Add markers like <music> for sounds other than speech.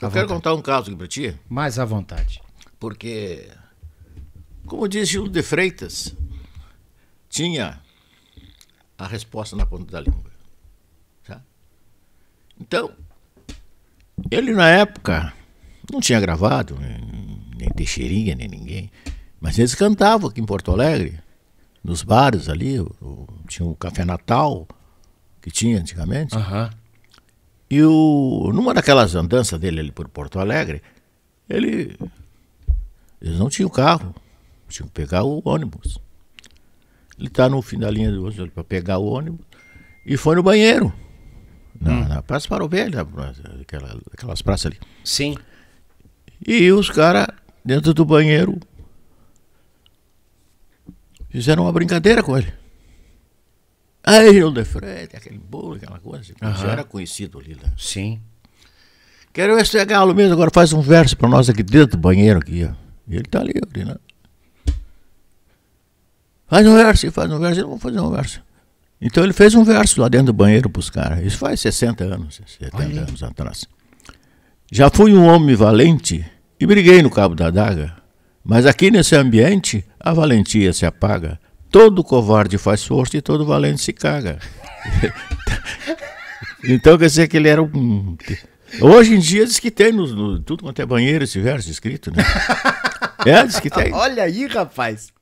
Eu quero vontade. contar um caso aqui para ti. Mais à vontade. Porque, como diz Gil de Freitas, tinha a resposta na ponta da língua. Tá? Então, ele na época não tinha gravado, nem Teixeirinha, nem ninguém, mas eles cantavam aqui em Porto Alegre, nos bares ali, tinha o Café Natal, que tinha antigamente. Aham. Uhum e o, numa daquelas andanças dele ali por Porto Alegre, ele. Eles não tinham carro, tinham que pegar o ônibus. Ele está no fim da linha do ônibus para pegar o ônibus e foi no banheiro. Na, hum. na Praça velho aquela, aquelas praças ali. Sim. E os caras, dentro do banheiro, fizeram uma brincadeira com ele. Anjo de frente, aquele bolo, aquela coisa. Uhum. Já era conhecido ali, né? Sim. Quero ver se é galo mesmo, agora faz um verso pra nós aqui dentro do banheiro aqui, ó. E ele tá livre, né? Faz um verso, faz um verso, eu vou fazer um verso. Então ele fez um verso lá dentro do banheiro pros caras. Isso faz 60 anos, 70 anos atrás. Já fui um homem valente e briguei no cabo da adaga, mas aqui nesse ambiente a valentia se apaga. Todo covarde faz força e todo valente se caga. <laughs> então quer dizer que ele era um. Hoje em dia diz que tem no, no tudo quanto é banheiro esse verso escrito, né? <laughs> É, diz que tem. Olha aí, rapaz.